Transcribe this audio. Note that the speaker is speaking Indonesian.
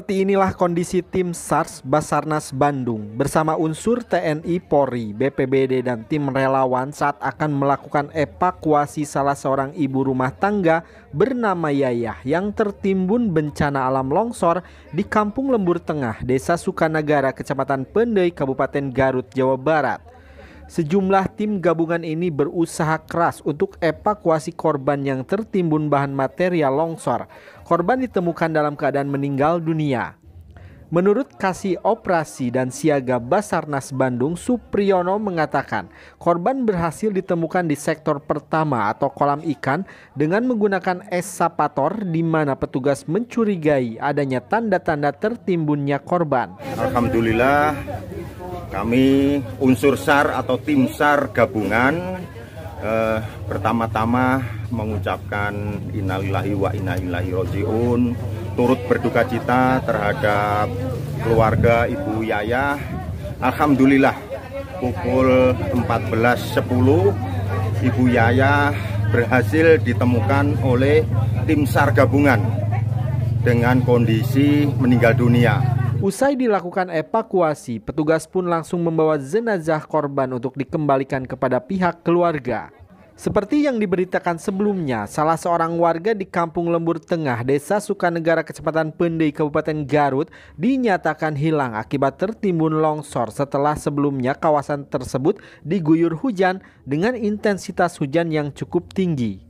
Seperti inilah kondisi tim SARS Basarnas Bandung bersama unsur TNI, Polri, BPBD, dan tim relawan saat akan melakukan evakuasi salah seorang ibu rumah tangga bernama Yayah yang tertimbun bencana alam longsor di Kampung Lembur Tengah, Desa Sukanagara, Kecamatan Pendai, Kabupaten Garut, Jawa Barat. Sejumlah tim gabungan ini berusaha keras untuk evakuasi korban yang tertimbun bahan material longsor. Korban ditemukan dalam keadaan meninggal dunia. Menurut Kasih Operasi dan Siaga Basarnas Bandung, Supriyono mengatakan korban berhasil ditemukan di sektor pertama atau kolam ikan dengan menggunakan eskapator, di mana petugas mencurigai adanya tanda-tanda tertimbunnya korban. Alhamdulillah kami unsur SAR atau tim SAR gabungan eh, pertama-tama mengucapkan innalillahi wa inna ilaihi rojiun turut berduka cita terhadap keluarga Ibu Yaya. Alhamdulillah pukul 14.10 Ibu Yaya berhasil ditemukan oleh tim SAR gabungan dengan kondisi meninggal dunia Usai dilakukan evakuasi, petugas pun langsung membawa jenazah korban untuk dikembalikan kepada pihak keluarga. Seperti yang diberitakan sebelumnya, salah seorang warga di Kampung Lembur Tengah, Desa Sukanegara, Kecepatan Pendei, Kabupaten Garut, dinyatakan hilang akibat tertimbun longsor setelah sebelumnya kawasan tersebut diguyur hujan dengan intensitas hujan yang cukup tinggi.